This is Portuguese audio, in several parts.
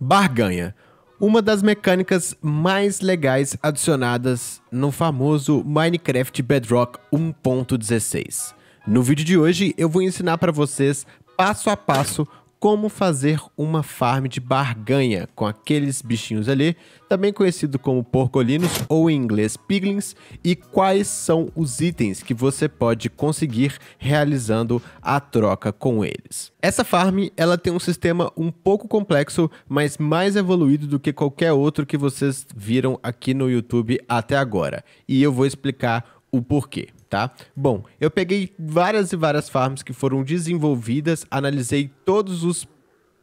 Barganha. Uma das mecânicas mais legais adicionadas no famoso Minecraft Bedrock 1.16. No vídeo de hoje eu vou ensinar para vocês passo a passo como fazer uma farm de barganha com aqueles bichinhos ali, também conhecido como porcolinos ou em inglês piglins, e quais são os itens que você pode conseguir realizando a troca com eles. Essa farm, ela tem um sistema um pouco complexo, mas mais evoluído do que qualquer outro que vocês viram aqui no YouTube até agora, e eu vou explicar o porquê tá? Bom, eu peguei várias e várias farms que foram desenvolvidas, analisei todos os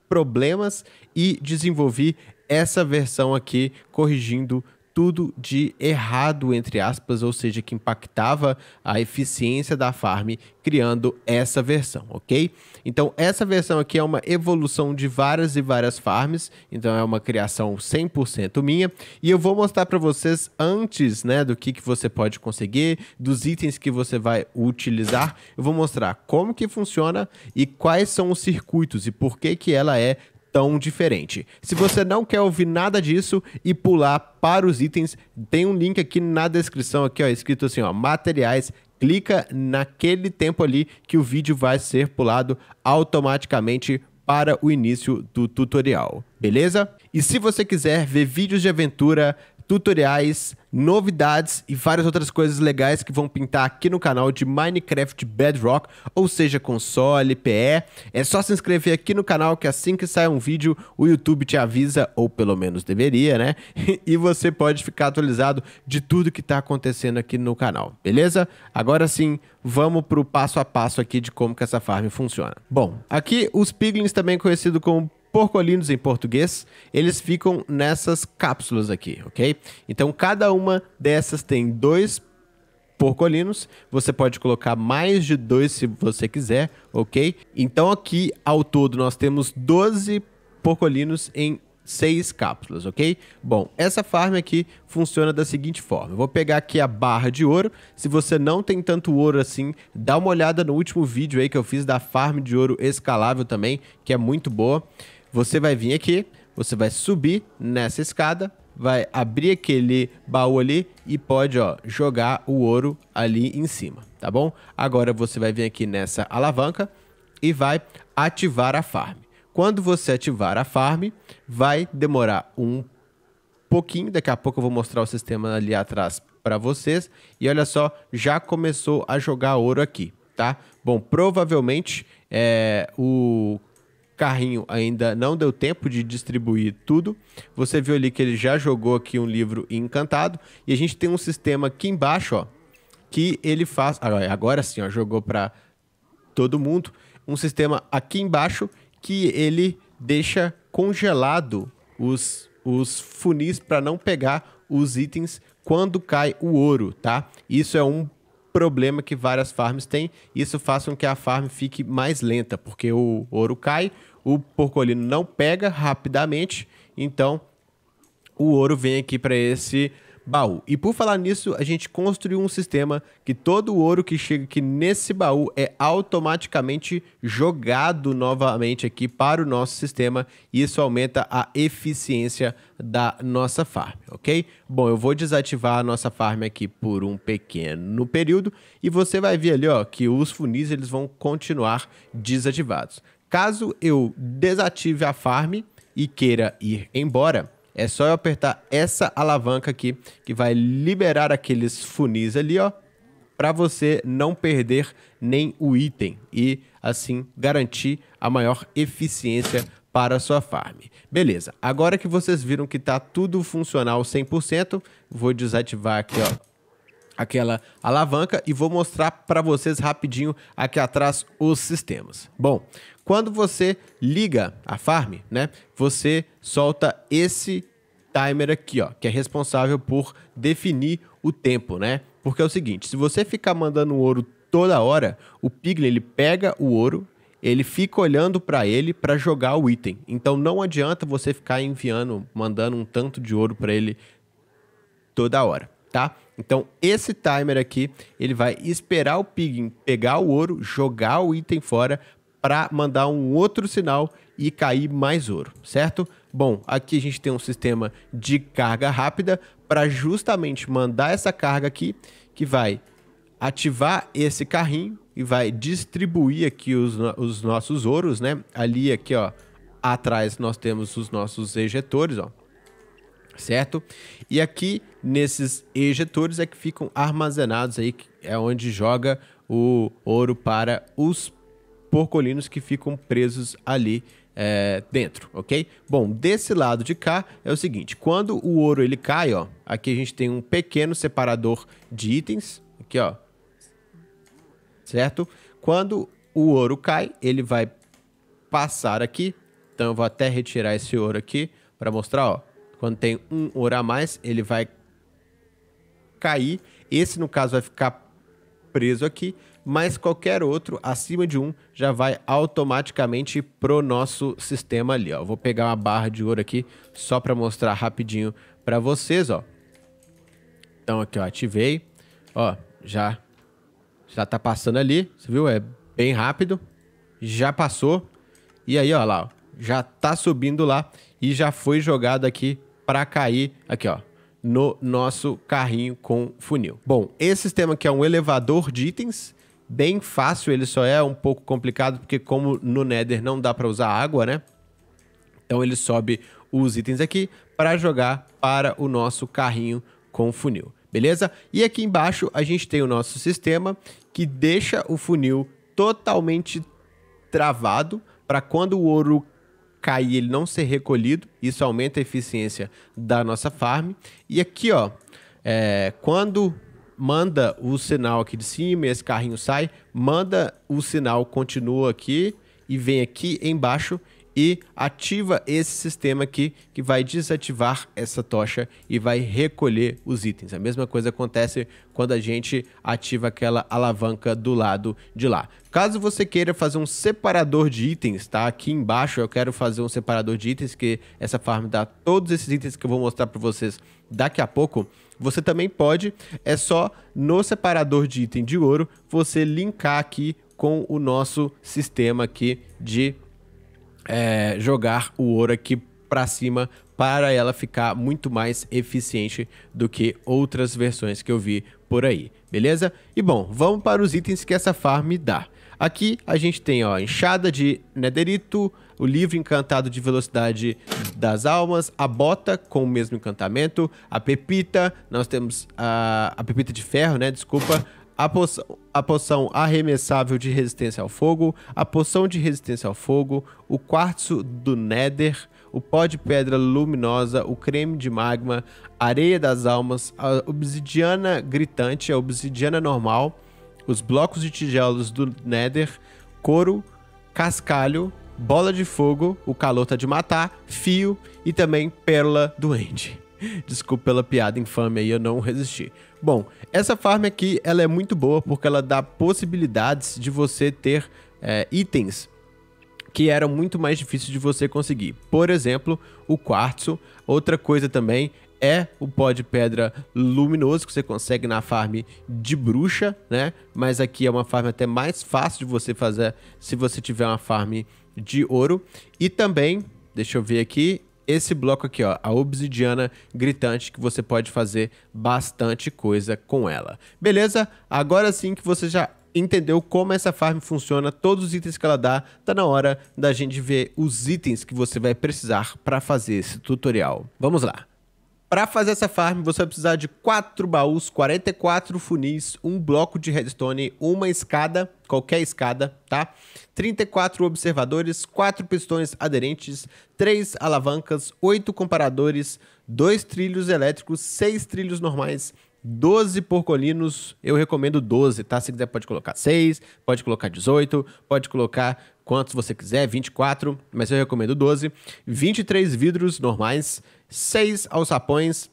problemas e desenvolvi essa versão aqui corrigindo tudo de errado, entre aspas, ou seja, que impactava a eficiência da farm, criando essa versão, ok? Então, essa versão aqui é uma evolução de várias e várias farms, então é uma criação 100% minha, e eu vou mostrar para vocês antes, né, do que, que você pode conseguir, dos itens que você vai utilizar, eu vou mostrar como que funciona e quais são os circuitos e por que que ela é tão diferente. Se você não quer ouvir nada disso e pular para os itens, tem um link aqui na descrição aqui, ó, escrito assim, ó, materiais clica naquele tempo ali que o vídeo vai ser pulado automaticamente para o início do tutorial, beleza? E se você quiser ver vídeos de aventura, tutoriais, novidades e várias outras coisas legais que vão pintar aqui no canal de Minecraft Bedrock, ou seja, console, PE. É só se inscrever aqui no canal que assim que sai um vídeo, o YouTube te avisa, ou pelo menos deveria, né? E você pode ficar atualizado de tudo que está acontecendo aqui no canal, beleza? Agora sim, vamos para o passo a passo aqui de como que essa farm funciona. Bom, aqui os piglins, também conhecido como porcolinos em português, eles ficam nessas cápsulas aqui, ok? Então cada uma dessas tem dois porcolinos. Você pode colocar mais de dois se você quiser, ok? Então aqui ao todo nós temos 12 porcolinos em seis cápsulas, ok? Bom, essa farm aqui funciona da seguinte forma. Eu vou pegar aqui a barra de ouro. Se você não tem tanto ouro assim, dá uma olhada no último vídeo aí que eu fiz da farm de ouro escalável também, que é muito boa. Você vai vir aqui, você vai subir nessa escada, vai abrir aquele baú ali e pode, ó, jogar o ouro ali em cima, tá bom? Agora você vai vir aqui nessa alavanca e vai ativar a farm. Quando você ativar a farm, vai demorar um pouquinho, daqui a pouco eu vou mostrar o sistema ali atrás para vocês. E olha só, já começou a jogar ouro aqui, tá? Bom, provavelmente é, o carrinho ainda não deu tempo de distribuir tudo. Você viu ali que ele já jogou aqui um livro encantado. E a gente tem um sistema aqui embaixo, ó, que ele faz. Ah, é, agora sim, ó, jogou para todo mundo. Um sistema aqui embaixo que ele deixa congelado os, os funis para não pegar os itens quando cai o ouro, tá? Isso é um problema que várias farms têm. Isso faz com que a farm fique mais lenta, porque o ouro cai, o porcolino não pega rapidamente, então o ouro vem aqui para esse baú. E por falar nisso, a gente construiu um sistema que todo o ouro que chega aqui nesse baú é automaticamente jogado novamente aqui para o nosso sistema e isso aumenta a eficiência da nossa farm, ok? Bom, eu vou desativar a nossa farm aqui por um pequeno período e você vai ver ali ó, que os funis eles vão continuar desativados. Caso eu desative a farm e queira ir embora, é só eu apertar essa alavanca aqui que vai liberar aqueles funis ali, ó, para você não perder nem o item e assim garantir a maior eficiência para sua farm. Beleza. Agora que vocês viram que tá tudo funcional 100%, vou desativar aqui, ó, aquela alavanca e vou mostrar para vocês rapidinho aqui atrás os sistemas. Bom, quando você liga a farm, né, você solta esse timer aqui, ó, que é responsável por definir o tempo, né? Porque é o seguinte, se você ficar mandando ouro toda hora, o piglin ele pega o ouro, ele fica olhando para ele para jogar o item. Então não adianta você ficar enviando, mandando um tanto de ouro para ele toda hora, tá? Então, esse timer aqui, ele vai esperar o piggy pegar o ouro, jogar o item fora para mandar um outro sinal e cair mais ouro, certo? Bom, aqui a gente tem um sistema de carga rápida para justamente mandar essa carga aqui, que vai ativar esse carrinho e vai distribuir aqui os, os nossos ouros, né? Ali aqui, ó, atrás nós temos os nossos ejetores, ó certo? E aqui nesses ejetores é que ficam armazenados aí, é onde joga o ouro para os porcolinos que ficam presos ali é, dentro, ok? Bom, desse lado de cá é o seguinte, quando o ouro ele cai, ó, aqui a gente tem um pequeno separador de itens, aqui ó, certo? Quando o ouro cai, ele vai passar aqui, então eu vou até retirar esse ouro aqui para mostrar, ó, quando tem um ouro a mais, ele vai cair. Esse, no caso, vai ficar preso aqui, mas qualquer outro acima de um já vai automaticamente pro nosso sistema ali, ó. Vou pegar uma barra de ouro aqui só para mostrar rapidinho para vocês, ó. Então aqui, eu ativei. Ó, já já tá passando ali, você viu? É bem rápido. Já passou. E aí, ó lá, já tá subindo lá e já foi jogado aqui para cair aqui, ó, no nosso carrinho com funil. Bom, esse sistema aqui é um elevador de itens, bem fácil, ele só é um pouco complicado porque como no Nether não dá para usar água, né? Então ele sobe os itens aqui para jogar para o nosso carrinho com funil, beleza? E aqui embaixo a gente tem o nosso sistema que deixa o funil totalmente travado para quando o ouro cair ele não ser recolhido, isso aumenta a eficiência da nossa farm. E aqui, ó, é, quando manda o sinal aqui de cima e esse carrinho sai, manda o sinal, continua aqui e vem aqui embaixo e ativa esse sistema aqui que vai desativar essa tocha e vai recolher os itens. A mesma coisa acontece quando a gente ativa aquela alavanca do lado de lá. Caso você queira fazer um separador de itens, tá? Aqui embaixo eu quero fazer um separador de itens, que essa farm dá todos esses itens que eu vou mostrar para vocês daqui a pouco. Você também pode, é só no separador de item de ouro, você linkar aqui com o nosso sistema aqui de é, jogar o ouro aqui para cima para ela ficar muito mais eficiente do que outras versões que eu vi por aí, beleza? E bom, vamos para os itens que essa farm dá. Aqui a gente tem, ó, Enxada de Nederito, o livro encantado de velocidade das almas, a bota com o mesmo encantamento, a pepita, nós temos a, a pepita de ferro, né, desculpa, a poção, a poção arremessável de resistência ao fogo, a poção de resistência ao fogo, o quartzo do Nether, o pó de pedra luminosa, o creme de magma, areia das almas, a obsidiana gritante, a obsidiana normal, os blocos de tijolos do Nether, couro, cascalho, bola de fogo, o tá de matar, fio e também pérola doente. Desculpa pela piada infame aí, eu não resisti. Bom, essa farm aqui ela é muito boa porque ela dá possibilidades de você ter é, itens que eram muito mais difíceis de você conseguir. Por exemplo, o quartzo. Outra coisa também é o pó de pedra luminoso que você consegue na farm de bruxa, né? Mas aqui é uma farm até mais fácil de você fazer se você tiver uma farm de ouro. E também, deixa eu ver aqui, esse bloco aqui, ó, a obsidiana gritante, que você pode fazer bastante coisa com ela. Beleza? Agora sim que você já entendeu como essa farm funciona, todos os itens que ela dá, tá na hora da gente ver os itens que você vai precisar para fazer esse tutorial. Vamos lá! Para fazer essa farm, você vai precisar de 4 baús, 44 funis, um bloco de redstone, uma escada, qualquer escada, tá? 34 observadores, 4 pistões aderentes, 3 alavancas, 8 comparadores, 2 trilhos elétricos, 6 trilhos normais, 12 porcolinos, eu recomendo 12, tá? Se quiser pode colocar 6, pode colocar 18, pode colocar quantos você quiser, 24, mas eu recomendo 12. 23 vidros normais, 6 alçapões,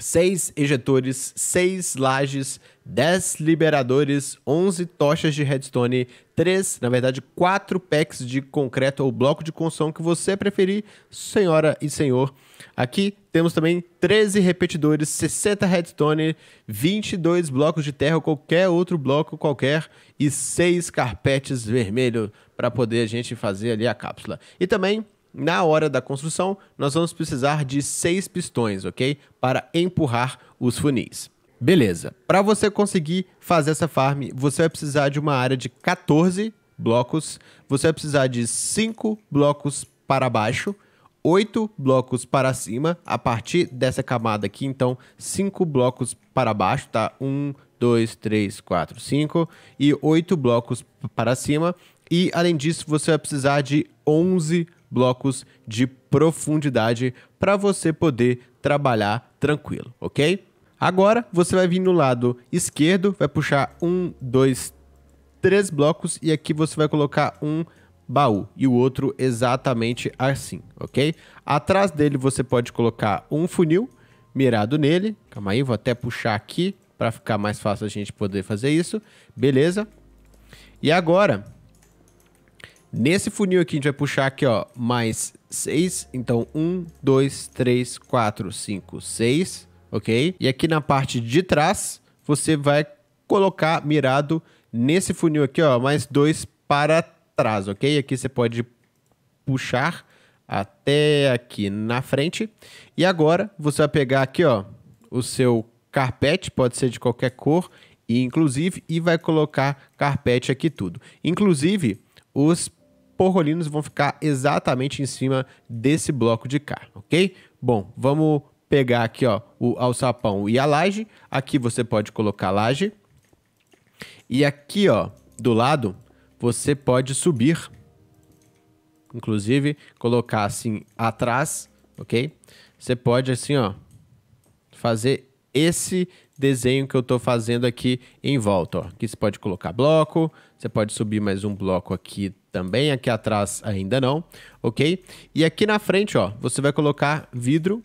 6 ejetores, 6 lajes, 10 liberadores, 11 tochas de redstone, 3, na verdade 4 packs de concreto ou bloco de construção que você preferir, senhora e senhor. Aqui temos também 13 repetidores, 60 redstone, 22 blocos de terra ou qualquer outro bloco qualquer e 6 carpetes vermelho para poder a gente fazer ali a cápsula. E também na hora da construção, nós vamos precisar de seis pistões, ok? Para empurrar os funis. Beleza. Para você conseguir fazer essa farm, você vai precisar de uma área de 14 blocos, você vai precisar de 5 blocos para baixo, 8 blocos para cima, a partir dessa camada aqui, então 5 blocos para baixo, tá? 1, 2, 3, 4, 5 e 8 blocos para cima. E além disso, você vai precisar de 11 blocos blocos de profundidade para você poder trabalhar tranquilo, ok? Agora você vai vir no lado esquerdo, vai puxar um, dois, três blocos e aqui você vai colocar um baú e o outro exatamente assim, ok? Atrás dele você pode colocar um funil mirado nele. Calma aí, vou até puxar aqui para ficar mais fácil a gente poder fazer isso. Beleza? E agora Nesse funil aqui, a gente vai puxar aqui, ó, mais 6. Então, 1, 2, 3, 4, 5, 6, ok? E aqui na parte de trás, você vai colocar mirado nesse funil aqui, ó, mais 2 para trás, ok? Aqui você pode puxar até aqui na frente. E agora, você vai pegar aqui, ó, o seu carpete, pode ser de qualquer cor, e inclusive, e vai colocar carpete aqui tudo. Inclusive, os porcolinos vão ficar exatamente em cima desse bloco de cá, ok? Bom, vamos pegar aqui ó, o alçapão e a laje. Aqui você pode colocar a laje. E aqui ó, do lado, você pode subir. Inclusive, colocar assim atrás, ok? Você pode assim ó, fazer esse desenho que eu estou fazendo aqui em volta. Ó. Aqui você pode colocar bloco, você pode subir mais um bloco aqui também, aqui atrás ainda não, ok? E aqui na frente, ó, você vai colocar vidro,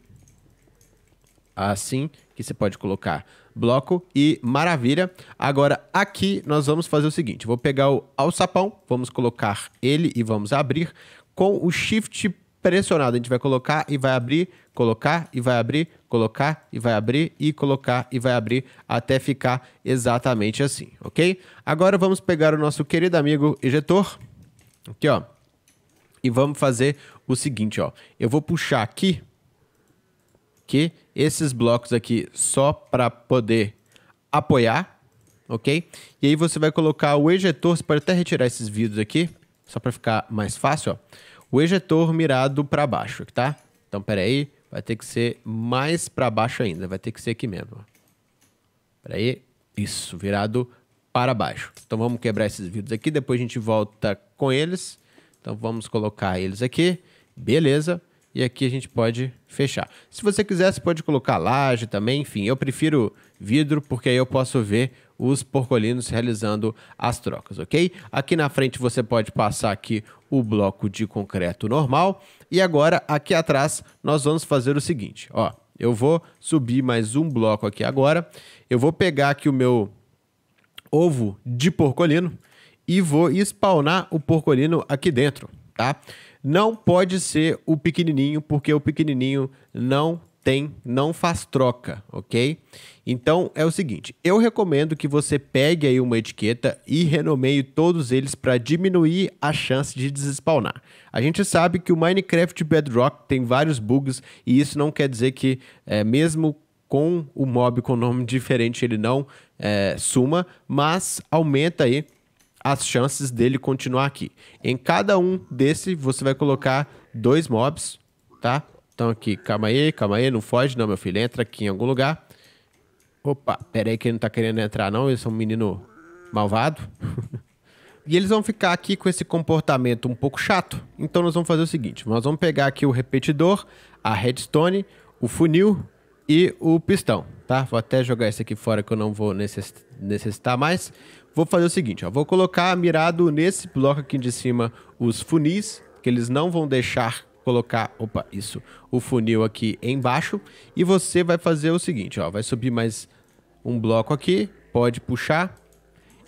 assim, que você pode colocar bloco e maravilha. Agora aqui nós vamos fazer o seguinte, vou pegar o alçapão, vamos colocar ele e vamos abrir com o shift pressionado, a gente vai colocar e vai abrir, colocar e vai abrir, colocar e vai abrir e colocar e vai abrir até ficar exatamente assim, ok? Agora vamos pegar o nosso querido amigo ejetor Aqui, ó. E vamos fazer o seguinte, ó. Eu vou puxar aqui que esses blocos aqui só para poder apoiar, ok? E aí você vai colocar o ejetor, você pode até retirar esses vidros aqui, só para ficar mais fácil, ó. O ejetor mirado para baixo, tá? Então, pera aí, vai ter que ser mais para baixo ainda, vai ter que ser aqui mesmo, Pera aí, isso, virado para baixo. Então, vamos quebrar esses vidros aqui, depois a gente volta com eles. Então vamos colocar eles aqui. Beleza. E aqui a gente pode fechar. Se você quiser, você pode colocar laje também, enfim. Eu prefiro vidro, porque aí eu posso ver os porcolinos realizando as trocas, ok? Aqui na frente você pode passar aqui o bloco de concreto normal. E agora, aqui atrás, nós vamos fazer o seguinte, ó. Eu vou subir mais um bloco aqui agora. Eu vou pegar aqui o meu ovo de porcolino e vou spawnar o porcolino aqui dentro, tá? Não pode ser o pequenininho, porque o pequenininho não tem, não faz troca, ok? Então é o seguinte, eu recomendo que você pegue aí uma etiqueta e renomeie todos eles para diminuir a chance de desespawnar. A gente sabe que o Minecraft Bedrock tem vários bugs e isso não quer dizer que é, mesmo com o mob com nome diferente ele não é, suma, mas aumenta aí as chances dele continuar aqui. Em cada um desse, você vai colocar dois mobs, tá? Então aqui, calma aí, calma aí, não foge não, meu filho. Entra aqui em algum lugar. Opa, pera aí que ele não tá querendo entrar não, esse é um menino malvado. e eles vão ficar aqui com esse comportamento um pouco chato. Então nós vamos fazer o seguinte, nós vamos pegar aqui o repetidor, a redstone, o funil e o pistão, tá? Vou até jogar esse aqui fora que eu não vou necessitar mais. Vou fazer o seguinte, ó, vou colocar mirado nesse bloco aqui de cima os funis, que eles não vão deixar colocar, opa, isso, o funil aqui embaixo. E você vai fazer o seguinte, ó, vai subir mais um bloco aqui, pode puxar.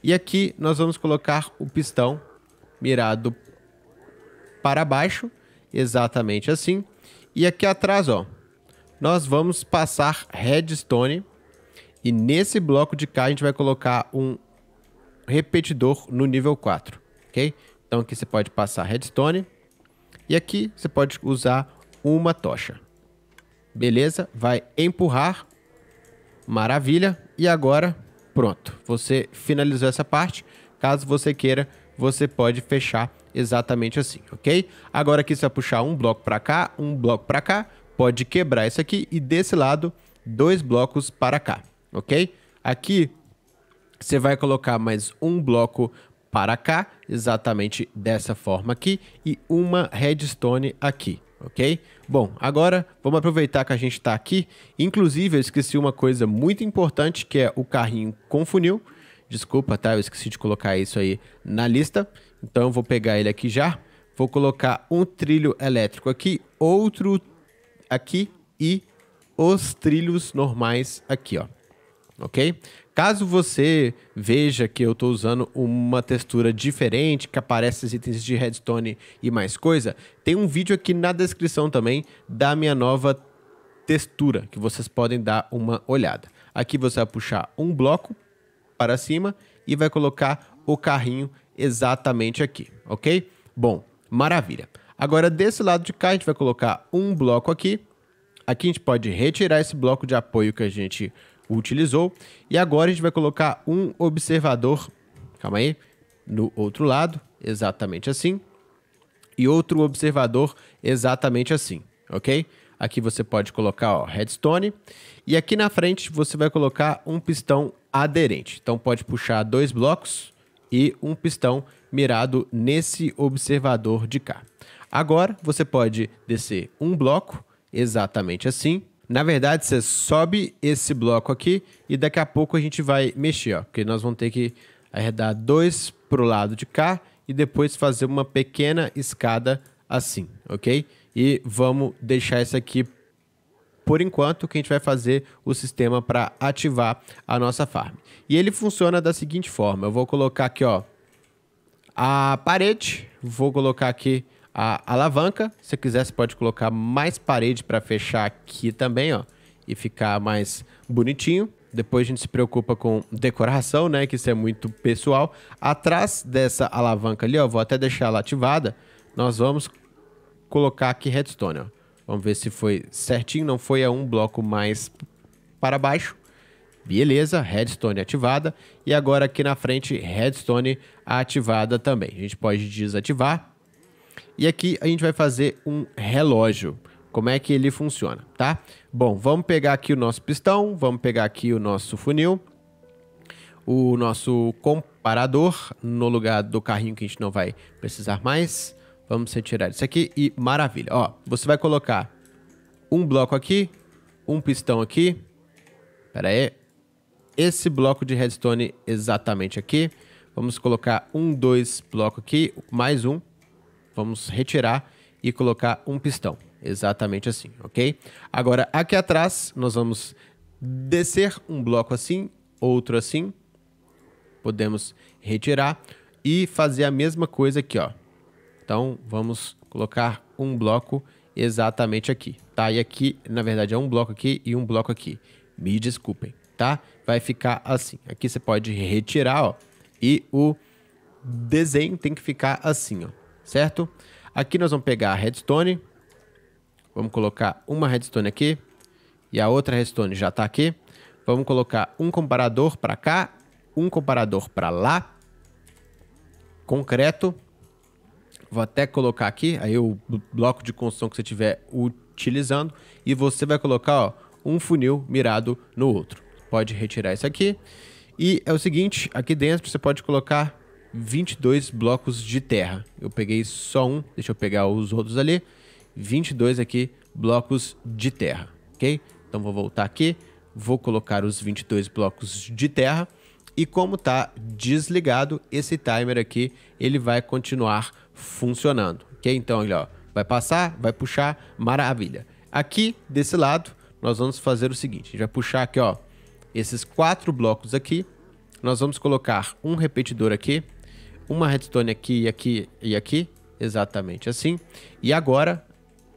E aqui nós vamos colocar o pistão mirado para baixo, exatamente assim. E aqui atrás, ó, nós vamos passar redstone. E nesse bloco de cá a gente vai colocar um repetidor no nível 4, ok? Então aqui você pode passar redstone e aqui você pode usar uma tocha. Beleza? Vai empurrar. Maravilha. E agora, pronto. Você finalizou essa parte. Caso você queira, você pode fechar exatamente assim, ok? Agora aqui você vai puxar um bloco para cá, um bloco para cá. Pode quebrar isso aqui e desse lado, dois blocos para cá, ok? Aqui você vai colocar mais um bloco para cá, exatamente dessa forma aqui, e uma redstone aqui, ok? Bom, agora vamos aproveitar que a gente está aqui. Inclusive, eu esqueci uma coisa muito importante, que é o carrinho com funil. Desculpa, tá? Eu esqueci de colocar isso aí na lista. Então, eu vou pegar ele aqui já. Vou colocar um trilho elétrico aqui, outro aqui e os trilhos normais aqui, ó ok? Caso você veja que eu estou usando uma textura diferente, que aparece esses itens de redstone e mais coisa, tem um vídeo aqui na descrição também da minha nova textura, que vocês podem dar uma olhada. Aqui você vai puxar um bloco para cima e vai colocar o carrinho exatamente aqui, ok? Bom, maravilha. Agora, desse lado de cá, a gente vai colocar um bloco aqui. Aqui a gente pode retirar esse bloco de apoio que a gente utilizou. E agora a gente vai colocar um observador, calma aí, no outro lado, exatamente assim, e outro observador exatamente assim, ok? Aqui você pode colocar ó, redstone e aqui na frente você vai colocar um pistão aderente. Então pode puxar dois blocos e um pistão mirado nesse observador de cá. Agora você pode descer um bloco exatamente assim na verdade, você sobe esse bloco aqui e daqui a pouco a gente vai mexer, ó. Porque nós vamos ter que arredar dois pro lado de cá e depois fazer uma pequena escada assim, ok? E vamos deixar isso aqui por enquanto que a gente vai fazer o sistema para ativar a nossa farm. E ele funciona da seguinte forma, eu vou colocar aqui, ó, a parede, vou colocar aqui a alavanca. Se você quiser, você pode colocar mais parede para fechar aqui também, ó, e ficar mais bonitinho. Depois a gente se preocupa com decoração, né, que isso é muito pessoal. Atrás dessa alavanca ali, ó, vou até deixar ela ativada. Nós vamos colocar aqui redstone, ó. Vamos ver se foi certinho, não foi a um bloco mais para baixo. Beleza, redstone ativada. E agora aqui na frente, redstone ativada também. A gente pode desativar e aqui a gente vai fazer um relógio. Como é que ele funciona, tá? Bom, vamos pegar aqui o nosso pistão, vamos pegar aqui o nosso funil, o nosso comparador no lugar do carrinho que a gente não vai precisar mais. Vamos retirar isso aqui e maravilha. Ó, você vai colocar um bloco aqui, um pistão aqui. Pera aí. Esse bloco de redstone exatamente aqui. Vamos colocar um, dois bloco aqui, mais um. Vamos retirar e colocar um pistão. Exatamente assim, ok? Agora, aqui atrás, nós vamos descer um bloco assim, outro assim. Podemos retirar e fazer a mesma coisa aqui, ó. Então, vamos colocar um bloco exatamente aqui, tá? E aqui, na verdade, é um bloco aqui e um bloco aqui. Me desculpem, tá? Vai ficar assim. Aqui você pode retirar, ó. E o desenho tem que ficar assim, ó certo? Aqui nós vamos pegar a redstone. Vamos colocar uma redstone aqui. E a outra redstone já está aqui. Vamos colocar um comparador para cá, um comparador para lá. Concreto. Vou até colocar aqui, aí o bloco de construção que você estiver utilizando. E você vai colocar ó, um funil mirado no outro. Pode retirar isso aqui. E é o seguinte, aqui dentro você pode colocar 22 blocos de terra. Eu peguei só um, deixa eu pegar os outros ali. 22 aqui blocos de terra, ok? Então vou voltar aqui, vou colocar os 22 blocos de terra. E como está desligado, esse timer aqui, ele vai continuar funcionando, ok? Então, olha, ó, vai passar, vai puxar, maravilha. Aqui, desse lado, nós vamos fazer o seguinte, a gente vai puxar aqui, ó, esses quatro blocos aqui, nós vamos colocar um repetidor aqui, uma redstone aqui e aqui e aqui, exatamente assim. E agora,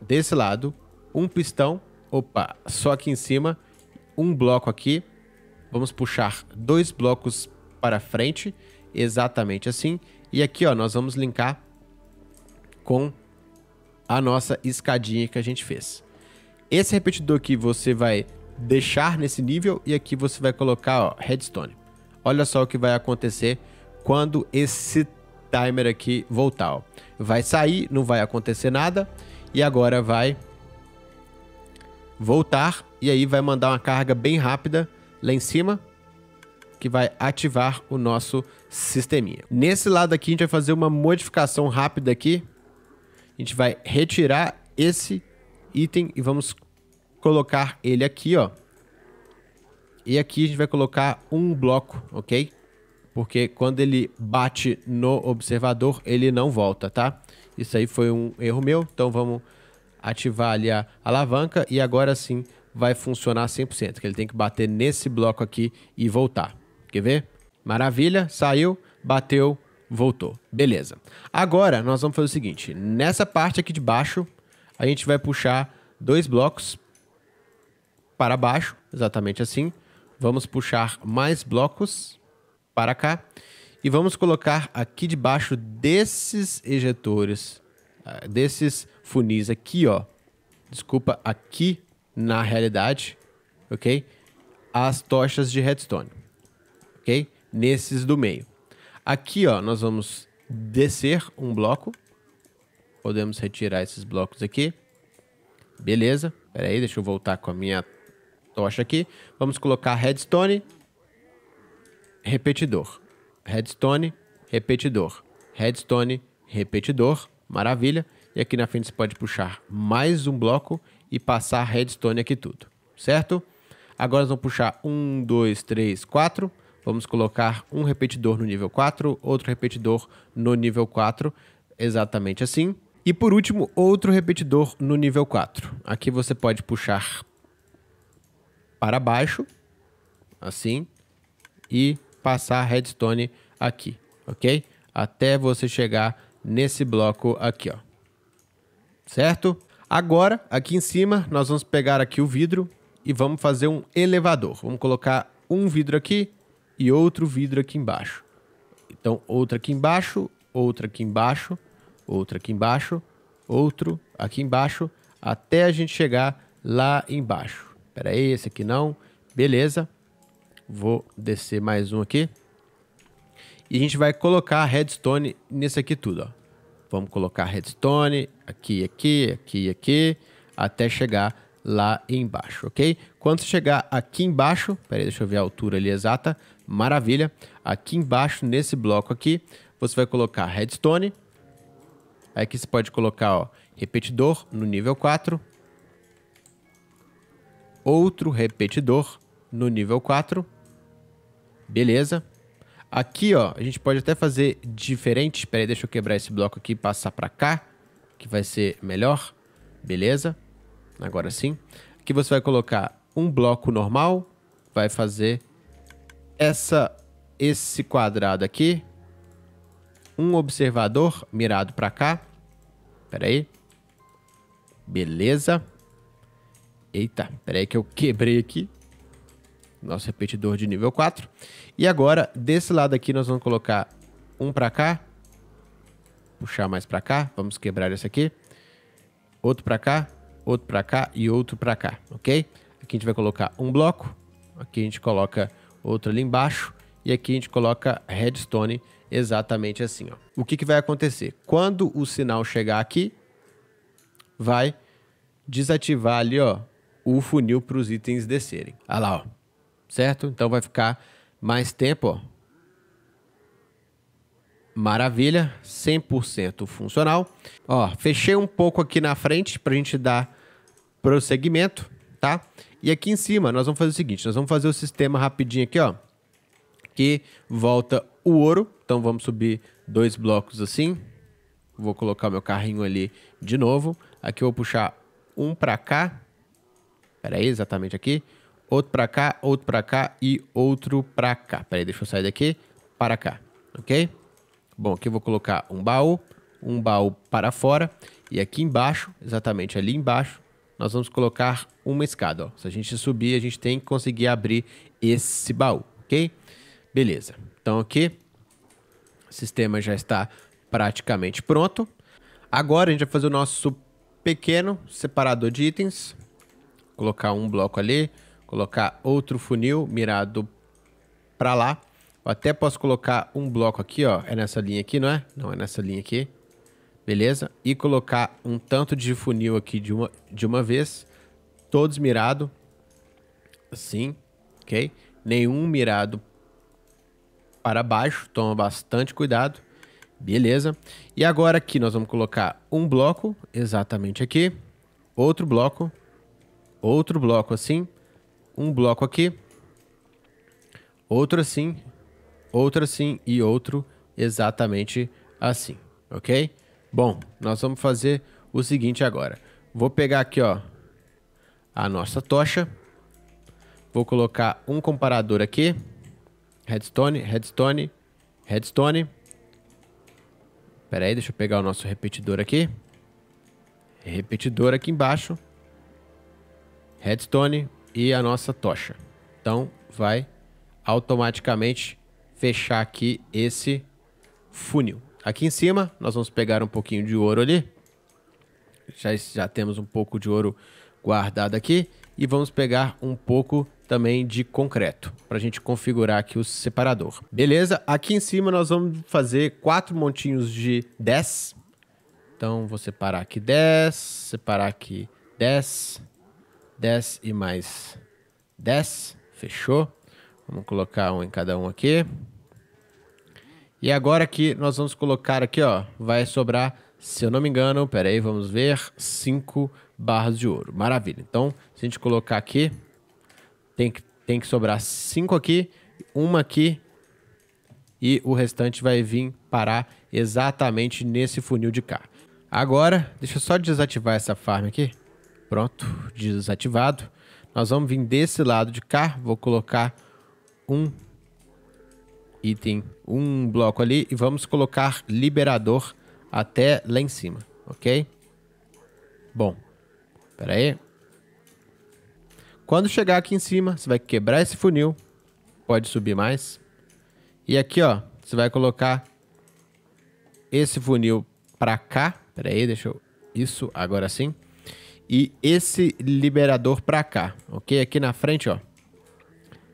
desse lado, um pistão, opa, só aqui em cima, um bloco aqui. Vamos puxar dois blocos para frente, exatamente assim. E aqui, ó, nós vamos linkar com a nossa escadinha que a gente fez. Esse repetidor aqui você vai deixar nesse nível e aqui você vai colocar, ó, redstone. Olha só o que vai acontecer quando esse timer aqui voltar. Ó. Vai sair, não vai acontecer nada. E agora vai voltar e aí vai mandar uma carga bem rápida lá em cima que vai ativar o nosso sisteminha. Nesse lado aqui a gente vai fazer uma modificação rápida aqui. A gente vai retirar esse item e vamos colocar ele aqui, ó. E aqui a gente vai colocar um bloco, ok? porque quando ele bate no observador, ele não volta, tá? Isso aí foi um erro meu, então vamos ativar ali a alavanca e agora sim vai funcionar 100%, que ele tem que bater nesse bloco aqui e voltar. Quer ver? Maravilha, saiu, bateu, voltou. Beleza. Agora nós vamos fazer o seguinte, nessa parte aqui de baixo, a gente vai puxar dois blocos para baixo, exatamente assim. Vamos puxar mais blocos para cá. E vamos colocar aqui debaixo desses ejetores, ah, desses funis aqui, ó. Desculpa, aqui na realidade, ok? As tochas de redstone, ok? Nesses do meio. Aqui, ó, nós vamos descer um bloco. Podemos retirar esses blocos aqui. Beleza. Pera aí, deixa eu voltar com a minha tocha aqui. Vamos colocar redstone repetidor. Redstone, repetidor. Redstone, repetidor. Maravilha. E aqui na frente você pode puxar mais um bloco e passar redstone aqui tudo, certo? Agora nós vamos puxar 1, 2, 3, 4. Vamos colocar um repetidor no nível 4, outro repetidor no nível 4, exatamente assim. E por último, outro repetidor no nível 4. Aqui você pode puxar para baixo, assim, e passar redstone aqui, ok? Até você chegar nesse bloco aqui, ó. Certo? Agora, aqui em cima, nós vamos pegar aqui o vidro e vamos fazer um elevador. Vamos colocar um vidro aqui e outro vidro aqui embaixo. Então, outra aqui embaixo, outra aqui embaixo, outra aqui embaixo, outro aqui embaixo, até a gente chegar lá embaixo. Espera aí, esse aqui não. Beleza. Vou descer mais um aqui. E a gente vai colocar redstone nesse aqui tudo, ó. Vamos colocar redstone aqui, aqui, aqui, aqui, até chegar lá embaixo, ok? Quando chegar aqui embaixo, peraí, deixa eu ver a altura ali exata, maravilha. Aqui embaixo, nesse bloco aqui, você vai colocar redstone. Aqui você pode colocar, ó, repetidor no nível 4. Outro repetidor no nível 4 Beleza. Aqui, ó, a gente pode até fazer diferente. Espera aí, deixa eu quebrar esse bloco aqui e passar para cá, que vai ser melhor. Beleza. Agora sim. Aqui você vai colocar um bloco normal, vai fazer essa esse quadrado aqui, um observador mirado para cá. Espera aí. Beleza. Eita, Peraí que eu quebrei aqui nosso repetidor de nível 4. E agora, desse lado aqui, nós vamos colocar um para cá. Puxar mais para cá. Vamos quebrar esse aqui. Outro para cá, outro para cá e outro para cá, ok? Aqui a gente vai colocar um bloco. Aqui a gente coloca outro ali embaixo. E aqui a gente coloca redstone exatamente assim, ó. O que, que vai acontecer? Quando o sinal chegar aqui, vai desativar ali, ó, o funil para os itens descerem. Olha lá, ó certo? Então vai ficar mais tempo, ó. Maravilha, 100% funcional. Ó, fechei um pouco aqui na frente para a gente dar prosseguimento, tá? E aqui em cima nós vamos fazer o seguinte, nós vamos fazer o sistema rapidinho aqui, ó, que volta o ouro. Então vamos subir dois blocos assim. Vou colocar meu carrinho ali de novo. Aqui eu vou puxar um para cá. Pera aí, exatamente aqui outro para cá, outro para cá e outro para cá. Peraí, deixa eu sair daqui para cá, ok? Bom, aqui eu vou colocar um baú, um baú para fora e aqui embaixo, exatamente ali embaixo, nós vamos colocar uma escada. Ó. Se a gente subir, a gente tem que conseguir abrir esse baú, ok? Beleza. Então aqui, o sistema já está praticamente pronto. Agora a gente vai fazer o nosso pequeno separador de itens. Colocar um bloco ali, colocar outro funil mirado para lá. Eu até posso colocar um bloco aqui, ó. É nessa linha aqui, não é? Não, é nessa linha aqui. Beleza? E colocar um tanto de funil aqui de uma, de uma vez. Todos mirado. Assim, ok? Nenhum mirado para baixo. Toma bastante cuidado. Beleza? E agora aqui nós vamos colocar um bloco, exatamente aqui. Outro bloco. Outro bloco assim um bloco aqui, outro assim, outro assim e outro exatamente assim, ok? Bom, nós vamos fazer o seguinte agora. Vou pegar aqui, ó, a nossa tocha. Vou colocar um comparador aqui. Redstone, redstone, redstone. Pera aí, deixa eu pegar o nosso repetidor aqui. Repetidor aqui embaixo. Redstone, e a nossa tocha. Então vai automaticamente fechar aqui esse funil. Aqui em cima nós vamos pegar um pouquinho de ouro ali. Já, já temos um pouco de ouro guardado aqui e vamos pegar um pouco também de concreto para a gente configurar aqui o separador. Beleza? Aqui em cima nós vamos fazer quatro montinhos de 10. Então vou separar aqui 10, separar aqui 10, 10 e mais 10. Fechou? Vamos colocar um em cada um aqui. E agora aqui nós vamos colocar aqui, ó, vai sobrar, se eu não me engano, peraí, aí, vamos ver, 5 barras de ouro. Maravilha. Então, se a gente colocar aqui, tem que, tem que sobrar 5 aqui, uma aqui e o restante vai vir parar exatamente nesse funil de cá. Agora, deixa eu só desativar essa farm aqui. Pronto, desativado. Nós vamos vir desse lado de cá, vou colocar um item, um bloco ali e vamos colocar liberador até lá em cima, ok? Bom, Peraí. aí. Quando chegar aqui em cima, você vai quebrar esse funil, pode subir mais. E aqui, ó, você vai colocar esse funil para cá. Peraí, aí, deixa eu... Isso, agora sim e esse liberador para cá, ok? Aqui na frente, ó,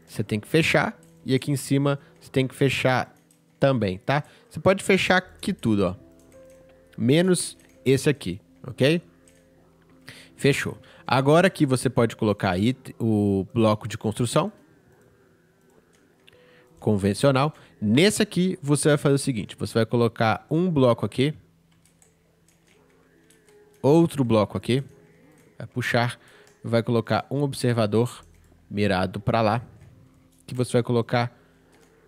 você tem que fechar e aqui em cima você tem que fechar também, tá? Você pode fechar aqui tudo, ó, menos esse aqui, ok? Fechou. Agora aqui você pode colocar aí o bloco de construção convencional. Nesse aqui você vai fazer o seguinte, você vai colocar um bloco aqui, outro bloco aqui, vai puxar, vai colocar um observador mirado para lá, que você vai colocar,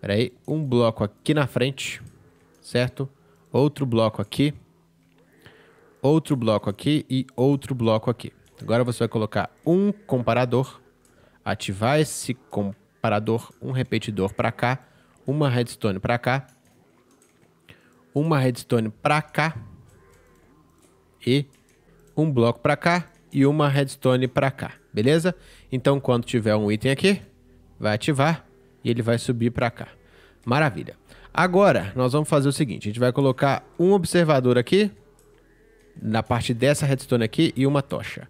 peraí, um bloco aqui na frente, certo? Outro bloco aqui, outro bloco aqui e outro bloco aqui. Agora você vai colocar um comparador, ativar esse comparador, um repetidor para cá, uma redstone para cá, uma redstone para cá e um bloco para cá e uma redstone para cá, beleza? Então quando tiver um item aqui, vai ativar e ele vai subir para cá. Maravilha. Agora, nós vamos fazer o seguinte, a gente vai colocar um observador aqui, na parte dessa redstone aqui, e uma tocha.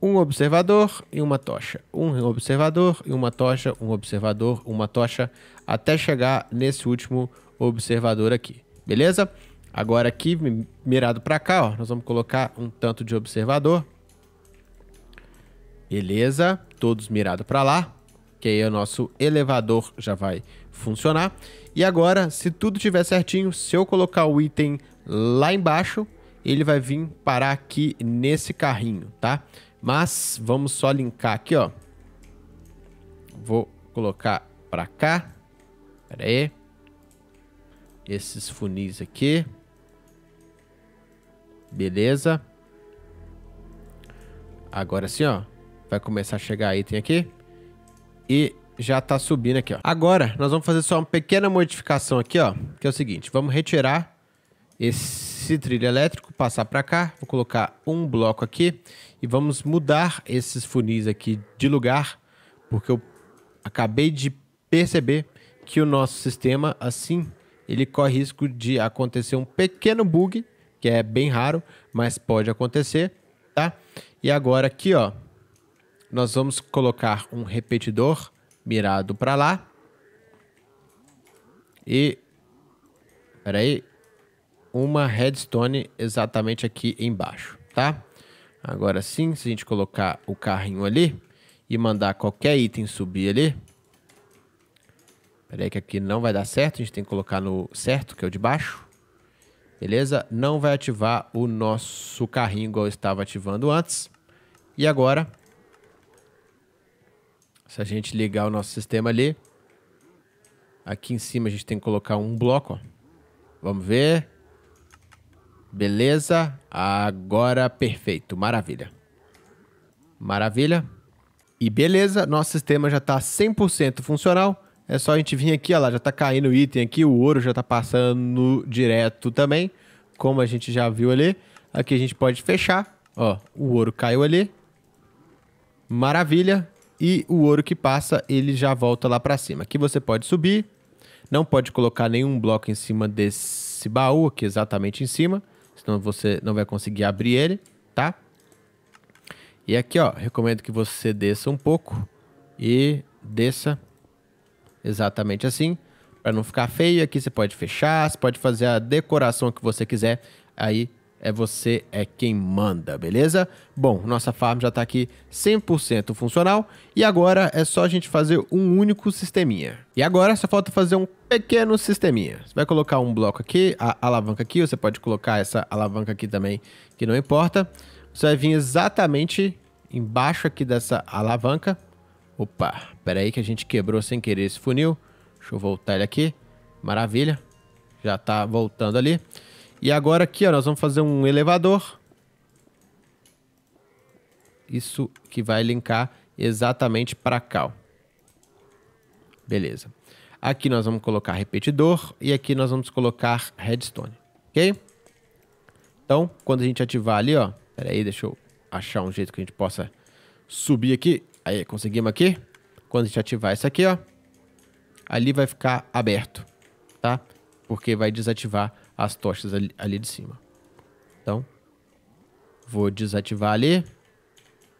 Um observador e uma tocha. Um observador e uma tocha, um observador, uma tocha, até chegar nesse último observador aqui, beleza? Agora aqui, mirado para cá, ó, nós vamos colocar um tanto de observador Beleza, todos mirado para lá, que aí o nosso elevador já vai funcionar. E agora, se tudo tiver certinho, se eu colocar o item lá embaixo, ele vai vir parar aqui nesse carrinho, tá? Mas vamos só linkar aqui, ó. Vou colocar para cá. Pera aí. Esses funis aqui. Beleza. Agora sim, ó vai começar a chegar item aqui. E já tá subindo aqui, ó. Agora, nós vamos fazer só uma pequena modificação aqui, ó. Que é o seguinte, vamos retirar esse trilho elétrico, passar para cá. Vou colocar um bloco aqui. E vamos mudar esses funis aqui de lugar. Porque eu acabei de perceber que o nosso sistema, assim, ele corre risco de acontecer um pequeno bug, que é bem raro, mas pode acontecer, tá? E agora aqui, ó, nós vamos colocar um repetidor mirado para lá. E, espera aí uma redstone exatamente aqui embaixo, tá? Agora sim, se a gente colocar o carrinho ali e mandar qualquer item subir ali. espera aí que aqui não vai dar certo, a gente tem que colocar no certo, que é o de baixo. Beleza? Não vai ativar o nosso carrinho igual eu estava ativando antes. E agora se a gente ligar o nosso sistema ali, aqui em cima a gente tem que colocar um bloco, ó. Vamos ver. Beleza. Agora perfeito. Maravilha. Maravilha. E beleza, nosso sistema já está 100% funcional. É só a gente vir aqui, ó lá, já está caindo o item aqui, o ouro já está passando direto também, como a gente já viu ali. Aqui a gente pode fechar, ó, o ouro caiu ali. Maravilha e o ouro que passa, ele já volta lá para cima. Aqui você pode subir, não pode colocar nenhum bloco em cima desse baú, aqui exatamente em cima, senão você não vai conseguir abrir ele, tá? E aqui, ó, recomendo que você desça um pouco e desça exatamente assim, para não ficar feio. Aqui você pode fechar, você pode fazer a decoração que você quiser aí é você é quem manda, beleza? Bom, nossa farm já está aqui 100% funcional e agora é só a gente fazer um único sisteminha. E agora só falta fazer um pequeno sisteminha. Você vai colocar um bloco aqui, a alavanca aqui, você pode colocar essa alavanca aqui também, que não importa. Você vai vir exatamente embaixo aqui dessa alavanca. Opa, pera aí que a gente quebrou sem querer esse funil. Deixa eu voltar ele aqui. Maravilha. Já tá voltando ali. E agora aqui, ó, nós vamos fazer um elevador. Isso que vai linkar exatamente para cá. Ó. Beleza. Aqui nós vamos colocar repetidor e aqui nós vamos colocar redstone, ok? Então, quando a gente ativar ali, ó, pera aí, deixa eu achar um jeito que a gente possa subir aqui. Aí, conseguimos aqui. Quando a gente ativar isso aqui, ó, ali vai ficar aberto, tá? Porque vai desativar as tochas ali, ali de cima. Então, vou desativar ali.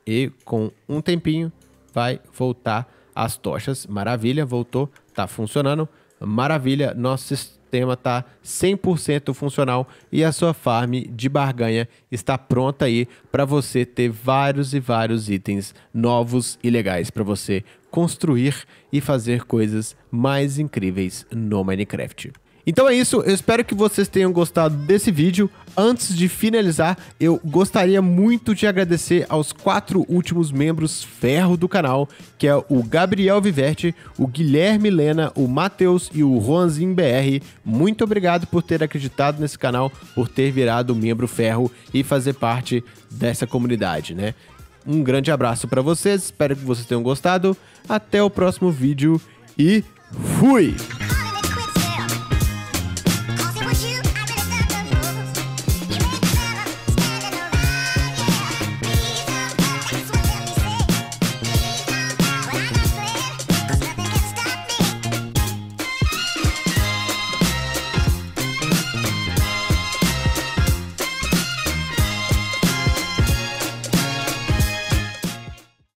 E com um tempinho vai voltar as tochas. Maravilha, voltou, tá funcionando. Maravilha, nosso sistema tá 100% funcional e a sua farm de barganha está pronta aí para você ter vários e vários itens novos e legais para você construir e fazer coisas mais incríveis no Minecraft. Então é isso, eu espero que vocês tenham gostado desse vídeo. Antes de finalizar, eu gostaria muito de agradecer aos quatro últimos membros ferro do canal, que é o Gabriel Viverte, o Guilherme Lena, o Matheus e o Juanzinho BR. Muito obrigado por ter acreditado nesse canal, por ter virado membro ferro e fazer parte dessa comunidade, né? Um grande abraço para vocês, espero que vocês tenham gostado. Até o próximo vídeo e fui!